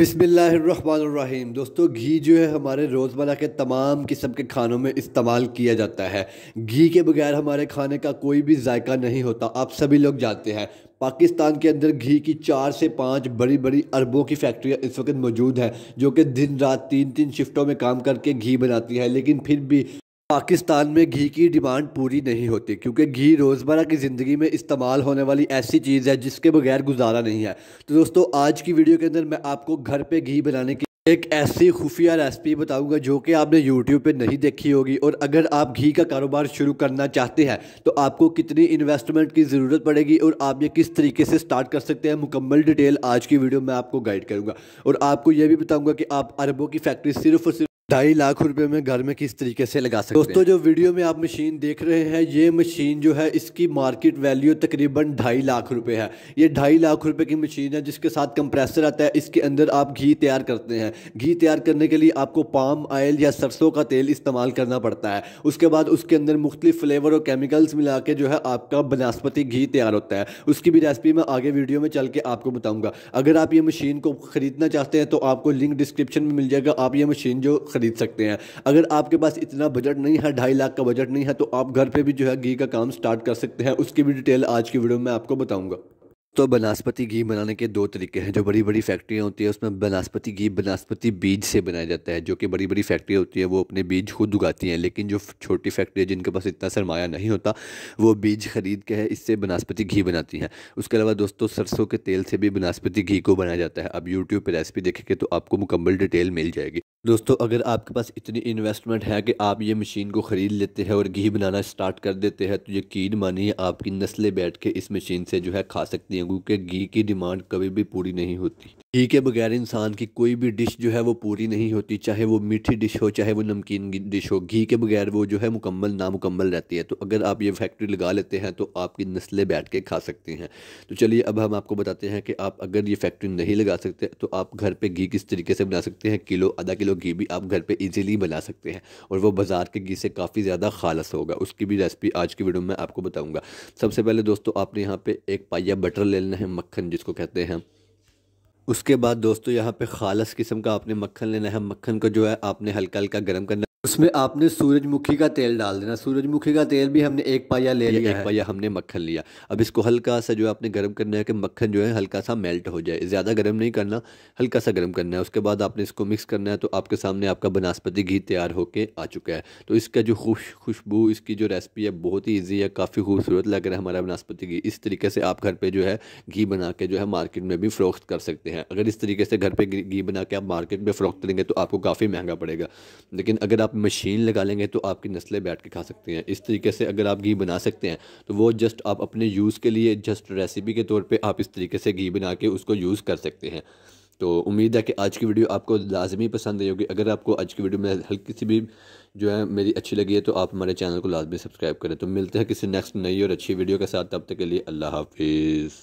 बिसमीम दोस्तों घी जो है हमारे रोज़मर्रा के तमाम किस्म के खानों में इस्तेमाल किया जाता है घी के बगैर हमारे खाने का कोई भी जायका नहीं होता आप सभी लोग जानते हैं पाकिस्तान के अंदर घी की चार से पाँच बड़ी बड़ी अरबों की फैक्ट्रियाँ इस वक्त मौजूद हैं जो कि दिन रात तीन तीन शिफ्टों में काम करके घी बनाती है लेकिन फिर भी पाकिस्तान में घी की डिमांड पूरी नहीं होती क्योंकि घी रोज़मर्रा की ज़िंदगी में इस्तेमाल होने वाली ऐसी चीज़ है जिसके बगैर गुजारा नहीं है तो दोस्तों आज की वीडियो के अंदर मैं आपको घर पे घी बनाने की एक ऐसी खुफिया रेसिपी बताऊंगा जो कि आपने यूट्यूब पे नहीं देखी होगी और अगर आप घी का कारोबार शुरू करना चाहते हैं तो आपको कितनी इन्वेस्टमेंट की ज़रूरत पड़ेगी और आप ये किस तरीके से स्टार्ट कर सकते हैं मुकम्मल डिटेल आज की वीडियो में आपको गाइड करूँगा और आपको यह भी बताऊँगा कि आप अरबों की फैक्ट्री सिर्फ और सिर्फ ढाई लाख रुपए में घर में किस तरीके से लगा सकते दोस्तों जो वीडियो में आप मशीन देख रहे हैं ये मशीन जो है इसकी मार्केट वैल्यू तकरीबन ढाई लाख रुपए है ये ढाई लाख रुपए की मशीन है जिसके साथ कंप्रेसर आता है इसके अंदर आप घी तैयार करते हैं घी तैयार करने के लिए आपको पाम ऑयल या सरसों का तेल इस्तेमाल करना पड़ता है उसके बाद उसके अंदर मुख्तलिफ फ्लेवर और केमिकल्स मिला के जो है आपका बनस्पति घी तैयार होता है उसकी भी रेसिपी मैं आगे वीडियो में चल के आपको बताऊँगा अगर आप ये मशीन को ख़रीदना चाहते हैं तो आपको लिंक डिस्क्रिप्शन में मिल जाएगा आप ये मशीन जो ख़रीद सकते हैं अगर आपके पास इतना बजट नहीं है ढाई लाख का बजट नहीं है तो आप घर पर भी जो है घी का काम स्टार्ट कर सकते हैं उसकी भी डिटेल आज की वीडियो में आपको बताऊँगा तो बनास्पति घी बनाने के दो तरीके हैं जो बड़ी बड़ी फैक्ट्रियाँ होती है उसमें बनास्पति घी बनास्पति बीज से बनाया जाता है जो कि बड़ी बड़ी फैक्ट्री होती है वो अपने बीज खुद उगाती हैं लेकिन जो छोटी फैक्ट्री है जिनके पास इतना सरमाया नहीं होता वो बीज खरीद के है इससे बनास्पति घी बनाती हैं उसके अलावा दोस्तों सरसों के तेल से भी बनास्पति घी को बनाया जाता है अब यूट्यूब पर रेसिपी देखेंगे तो आपको मुकम्मल डिटेल मिल जाएगी दोस्तों अगर आपके पास इतनी इन्वेस्टमेंट है कि आप ये मशीन को ख़रीद लेते हैं और घी बनाना स्टार्ट कर देते हैं तो यकीन मानिए आपकी नस्लें बैठ के इस मशीन से जो है खा सकती हैं क्योंकि घी की डिमांड कभी भी पूरी नहीं होती घी के बगैर इंसान की कोई भी डिश जो है वो पूरी नहीं होती चाहे वो मीठी डिश हो चाहे वो नमकीन डिश हो घी के बगैर वो जो है मुकम्मल नामुकम्मल रहती है तो अगर आप ये फैक्ट्री लगा लेते हैं तो आपकी नस्लें बैठ के खा सकती हैं तो चलिए अब हम आपको बताते हैं कि आप अगर ये फैक्ट्री नहीं लगा सकते तो आप घर पर घी किस तरीके से बना सकते हैं किलो आधा किलो घी भी आप घर पर ईजिली बना सकते हैं और वह बाज़ार के घी से काफ़ी ज़्यादा खालस होगा उसकी भी रेसिपी आज की वीडियो में आपको बताऊँगा सबसे पहले दोस्तों आपने यहाँ पर एक पाइया बटर ले लेना है मक्खन जिसको कहते हैं उसके बाद दोस्तों यहाँ पे खालस किस्म का आपने मक्खन लेना है मक्खन को जो है आपने हल्का हल्का गर्म करना उसमें आपने सूरजमुखी का तेल डाल देना सूरजमुखी का तेल भी हमने एक पाया ले लिया एक पाया हमने मक्खन लिया अब इसको हल्का सा जो आपने गर्म करना है कि मक्खन जो है हल्का सा मेल्ट हो जाए ज़्यादा गर्म नहीं करना हल्का सा गर्म करना है उसके बाद आपने इसको मिक्स करना है तो आपके सामने आपका बनस्पति घी तैयार होकर आ चुका है तो इसका जो खुश खुशबू इसकी जो रेसिपी है बहुत ही ईजी है काफ़ी खूबसूरत लग रहा है हमारा बनास्पति घी इस तरीके से आप घर पर जो है घी बना के जो है मार्केट में भी फ़रोख्त कर सकते हैं अगर इस तरीके से घर पर घी बना के आप मार्केट में फ़रोख्त करेंगे तो आपको काफ़ी महंगा पड़ेगा लेकिन अगर आप मशीन लगा लेंगे तो आपकी नस्लें बैठ के खा सकते हैं इस तरीके से अगर आप घी बना सकते हैं तो वो जस्ट आप अपने यूज़ के लिए जस्ट रेसिपी के तौर पर आप इस तरीके से घी बना के उसको यूज़ कर सकते हैं तो उम्मीद है कि आज की वीडियो आपको लाजमी पसंद आई होगी अगर आपको आज की वीडियो में हल्की सी भी जो है मेरी अच्छी लगी है तो आप हमारे चैनल को लाजमी सब्सक्राइब करें तो मिलते हैं किसी नेक्स्ट नई और अच्छी वीडियो के साथ तब तक के लिए अल्लाह हाफिज़